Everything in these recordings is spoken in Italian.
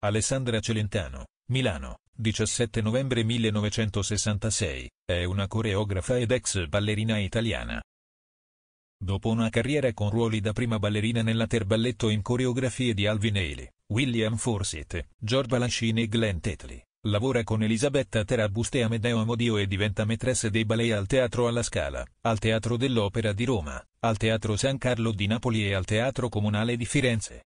Alessandra Celentano, Milano, 17 novembre 1966, è una coreografa ed ex ballerina italiana. Dopo una carriera con ruoli da prima ballerina nella in coreografie di Alvin Ailey, William Forsyth, George Balanchine e Glenn Tetley, lavora con Elisabetta Terabuste Amedeo Amodio e diventa maîtresse dei ballet al Teatro alla Scala, al Teatro dell'Opera di Roma, al Teatro San Carlo di Napoli e al Teatro Comunale di Firenze.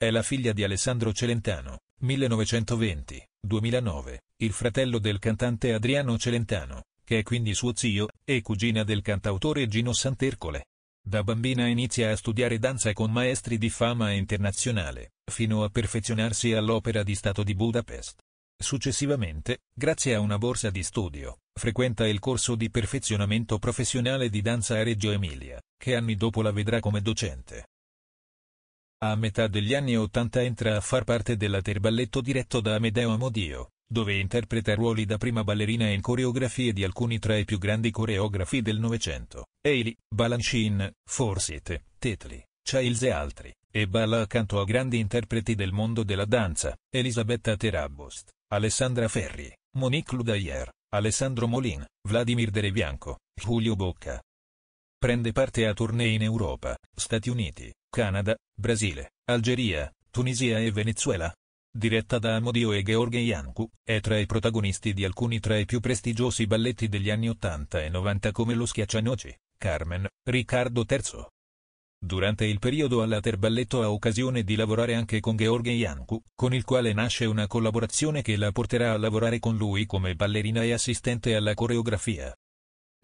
È la figlia di Alessandro Celentano, 1920-2009, il fratello del cantante Adriano Celentano, che è quindi suo zio, e cugina del cantautore Gino Santercole. Da bambina inizia a studiare danza con maestri di fama internazionale, fino a perfezionarsi all'Opera di Stato di Budapest. Successivamente, grazie a una borsa di studio, frequenta il corso di perfezionamento professionale di danza a Reggio Emilia, che anni dopo la vedrà come docente. A metà degli anni Ottanta entra a far parte della diretto da Amedeo Amodio, dove interpreta ruoli da prima ballerina in coreografie di alcuni tra i più grandi coreografi del Novecento, Eili, Balanchine, Forsyth, Tetli, Childs e altri, e balla accanto a grandi interpreti del mondo della danza, Elisabetta Terabost, Alessandra Ferri, Monique Ludayer, Alessandro Molin, Vladimir Derebianco, Julio Bocca. Prende parte a tournée in Europa, Stati Uniti, Canada, Brasile, Algeria, Tunisia e Venezuela. Diretta da Amodio e Gheorghe Iancu, è tra i protagonisti di alcuni tra i più prestigiosi balletti degli anni 80 e 90 come Lo Schiaccianoci, Carmen, Riccardo III. Durante il periodo all'Ater Balletto ha occasione di lavorare anche con Gheorghe Iancu, con il quale nasce una collaborazione che la porterà a lavorare con lui come ballerina e assistente alla coreografia.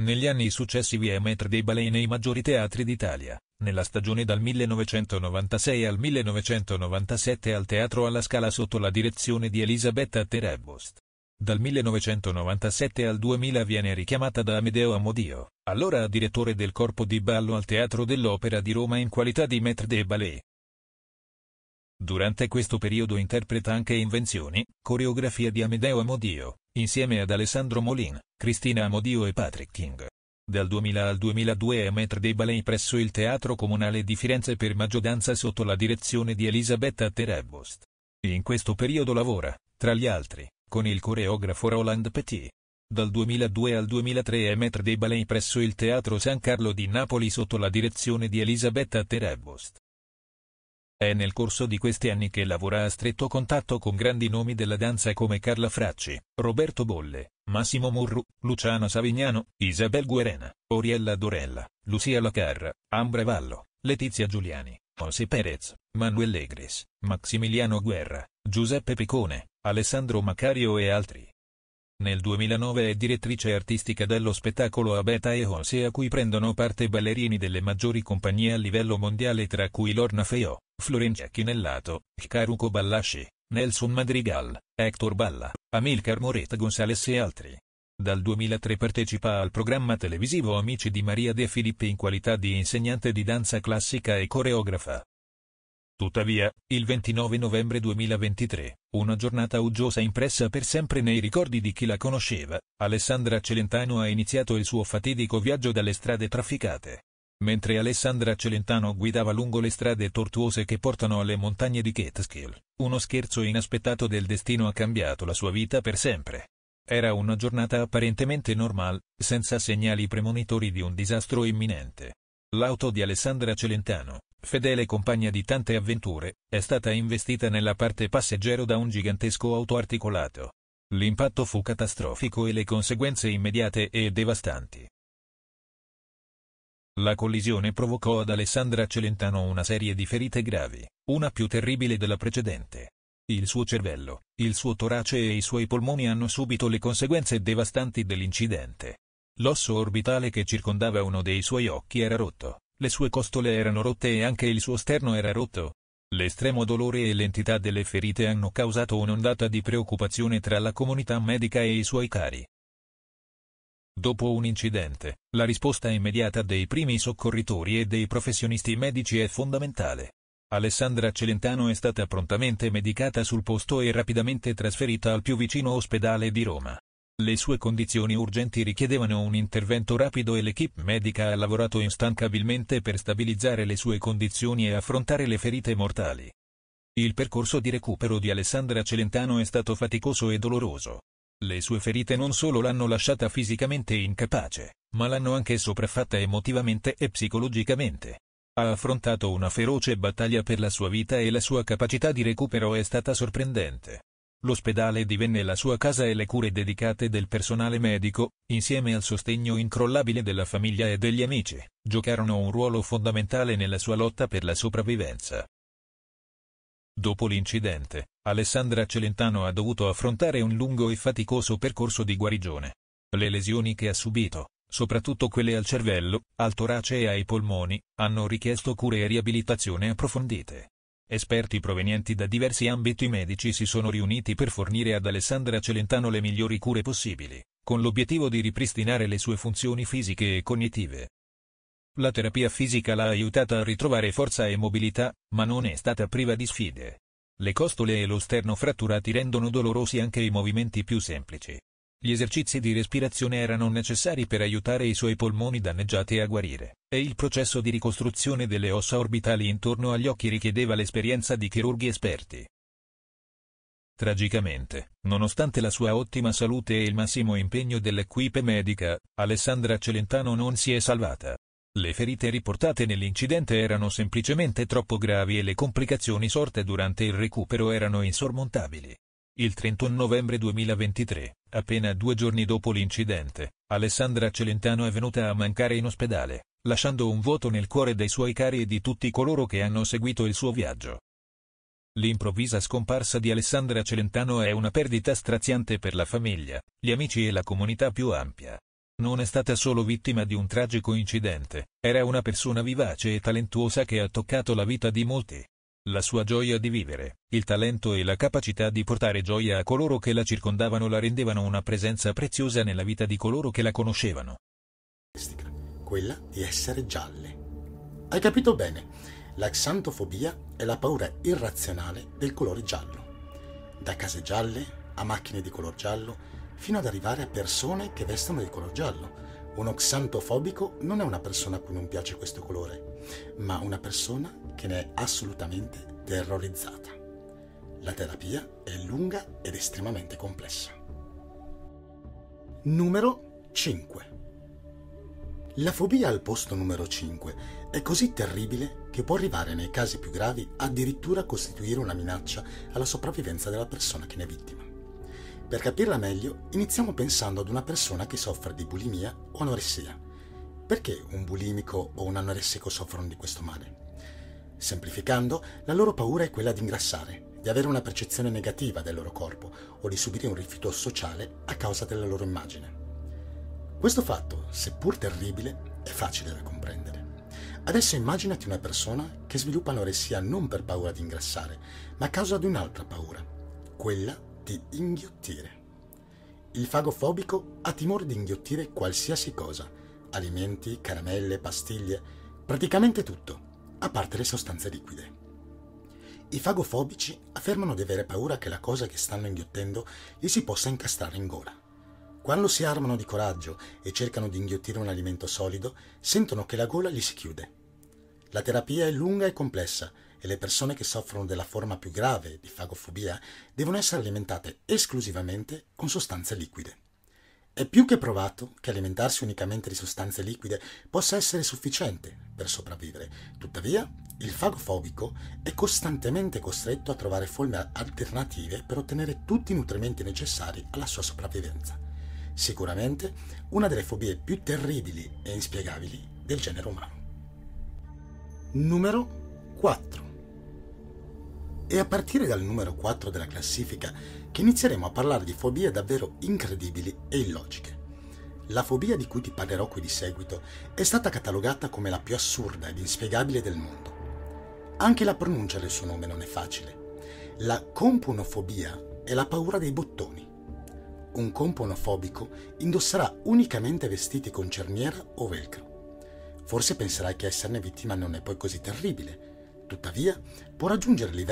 Negli anni successivi è maître dei ballet nei maggiori teatri d'Italia, nella stagione dal 1996 al 1997 al Teatro alla Scala sotto la direzione di Elisabetta Terebost. Dal 1997 al 2000 viene richiamata da Amedeo Amodio, allora direttore del corpo di ballo al Teatro dell'Opera di Roma in qualità di maître dei ballet. Durante questo periodo interpreta anche invenzioni, coreografia di Amedeo Amodio, insieme ad Alessandro Molin, Cristina Amodio e Patrick King. Dal 2000 al 2002 è maître dei ballet presso il Teatro Comunale di Firenze per Maggiodanza sotto la direzione di Elisabetta Terebost. In questo periodo lavora, tra gli altri, con il coreografo Roland Petit. Dal 2002 al 2003 è maître dei ballet presso il Teatro San Carlo di Napoli sotto la direzione di Elisabetta Terebost. È nel corso di questi anni che lavora a stretto contatto con grandi nomi della danza come Carla Fracci, Roberto Bolle, Massimo Murru, Luciano Savignano, Isabel Guerena, Oriella Dorella, Lucia Lacarra, Ambra Vallo, Letizia Giuliani, José Perez, Manuel Legris, Maximiliano Guerra, Giuseppe Picone, Alessandro Macario e altri. Nel 2009 è direttrice artistica dello spettacolo Abeta e Jose a cui prendono parte ballerini delle maggiori compagnie a livello mondiale tra cui Lorna Feo, Florencia Chinellato, Hikaruko Koballashi, Nelson Madrigal, Hector Balla, Amilcar Moreta Gonzales e altri. Dal 2003 partecipa al programma televisivo Amici di Maria De Filippi in qualità di insegnante di danza classica e coreografa. Tuttavia, il 29 novembre 2023, una giornata uggiosa impressa per sempre nei ricordi di chi la conosceva, Alessandra Celentano ha iniziato il suo fatidico viaggio dalle strade trafficate. Mentre Alessandra Celentano guidava lungo le strade tortuose che portano alle montagne di Catskill, uno scherzo inaspettato del destino ha cambiato la sua vita per sempre. Era una giornata apparentemente normale, senza segnali premonitori di un disastro imminente. L'auto di Alessandra Celentano, fedele compagna di tante avventure, è stata investita nella parte passeggero da un gigantesco auto articolato. L'impatto fu catastrofico e le conseguenze immediate e devastanti. La collisione provocò ad Alessandra Celentano una serie di ferite gravi, una più terribile della precedente. Il suo cervello, il suo torace e i suoi polmoni hanno subito le conseguenze devastanti dell'incidente. L'osso orbitale che circondava uno dei suoi occhi era rotto, le sue costole erano rotte e anche il suo sterno era rotto. L'estremo dolore e l'entità delle ferite hanno causato un'ondata di preoccupazione tra la comunità medica e i suoi cari. Dopo un incidente, la risposta immediata dei primi soccorritori e dei professionisti medici è fondamentale. Alessandra Celentano è stata prontamente medicata sul posto e rapidamente trasferita al più vicino ospedale di Roma. Le sue condizioni urgenti richiedevano un intervento rapido e l'equipe medica ha lavorato instancabilmente per stabilizzare le sue condizioni e affrontare le ferite mortali. Il percorso di recupero di Alessandra Celentano è stato faticoso e doloroso. Le sue ferite non solo l'hanno lasciata fisicamente incapace, ma l'hanno anche sopraffatta emotivamente e psicologicamente. Ha affrontato una feroce battaglia per la sua vita e la sua capacità di recupero è stata sorprendente. L'ospedale divenne la sua casa e le cure dedicate del personale medico, insieme al sostegno incrollabile della famiglia e degli amici, giocarono un ruolo fondamentale nella sua lotta per la sopravvivenza. Dopo l'incidente, Alessandra Celentano ha dovuto affrontare un lungo e faticoso percorso di guarigione. Le lesioni che ha subito, soprattutto quelle al cervello, al torace e ai polmoni, hanno richiesto cure e riabilitazione approfondite. Esperti provenienti da diversi ambiti medici si sono riuniti per fornire ad Alessandra Celentano le migliori cure possibili, con l'obiettivo di ripristinare le sue funzioni fisiche e cognitive. La terapia fisica l'ha aiutata a ritrovare forza e mobilità, ma non è stata priva di sfide. Le costole e lo sterno fratturati rendono dolorosi anche i movimenti più semplici, gli esercizi di respirazione erano necessari per aiutare i suoi polmoni danneggiati a guarire, e il processo di ricostruzione delle ossa orbitali intorno agli occhi richiedeva l'esperienza di chirurghi esperti. Tragicamente, nonostante la sua ottima salute e il massimo impegno dell'equipe medica, Alessandra Celentano non si è salvata. Le ferite riportate nell'incidente erano semplicemente troppo gravi e le complicazioni sorte durante il recupero erano insormontabili. Il 31 novembre 2023, appena due giorni dopo l'incidente, Alessandra Celentano è venuta a mancare in ospedale, lasciando un vuoto nel cuore dei suoi cari e di tutti coloro che hanno seguito il suo viaggio. L'improvvisa scomparsa di Alessandra Celentano è una perdita straziante per la famiglia, gli amici e la comunità più ampia. Non è stata solo vittima di un tragico incidente, era una persona vivace e talentuosa che ha toccato la vita di molti la sua gioia di vivere, il talento e la capacità di portare gioia a coloro che la circondavano la rendevano una presenza preziosa nella vita di coloro che la conoscevano. Quella di essere gialle. Hai capito bene, la xantofobia è la paura irrazionale del colore giallo. Da case gialle a macchine di color giallo, fino ad arrivare a persone che vestono di color giallo, uno xantofobico non è una persona a cui non piace questo colore, ma una persona che ne è assolutamente terrorizzata. La terapia è lunga ed estremamente complessa. Numero 5. La fobia al posto numero 5 è così terribile che può arrivare nei casi più gravi addirittura a costituire una minaccia alla sopravvivenza della persona che ne è vittima. Per capirla meglio, iniziamo pensando ad una persona che soffre di bulimia o anoressia. Perché un bulimico o un anoressico soffrono di questo male? Semplificando, la loro paura è quella di ingrassare, di avere una percezione negativa del loro corpo o di subire un rifiuto sociale a causa della loro immagine. Questo fatto, seppur terribile, è facile da comprendere. Adesso immaginati una persona che sviluppa anoressia non per paura di ingrassare, ma a causa di un'altra paura, quella di inghiottire. Il fagofobico ha timore di inghiottire qualsiasi cosa, alimenti, caramelle, pastiglie, praticamente tutto, a parte le sostanze liquide. I fagofobici affermano di avere paura che la cosa che stanno inghiottendo gli si possa incastrare in gola. Quando si armano di coraggio e cercano di inghiottire un alimento solido, sentono che la gola gli si chiude. La terapia è lunga e complessa, e le persone che soffrono della forma più grave di fagofobia devono essere alimentate esclusivamente con sostanze liquide. È più che provato che alimentarsi unicamente di sostanze liquide possa essere sufficiente per sopravvivere. Tuttavia, il fagofobico è costantemente costretto a trovare forme alternative per ottenere tutti i nutrimenti necessari alla sua sopravvivenza. Sicuramente una delle fobie più terribili e inspiegabili del genere umano. Numero 4. È a partire dal numero 4 della classifica che inizieremo a parlare di fobie davvero incredibili e illogiche. La fobia di cui ti parlerò qui di seguito è stata catalogata come la più assurda ed inspiegabile del mondo. Anche la pronuncia del suo nome non è facile. La componofobia è la paura dei bottoni. Un componofobico indosserà unicamente vestiti con cerniera o velcro. Forse penserai che esserne vittima non è poi così terribile, tuttavia può raggiungere livelli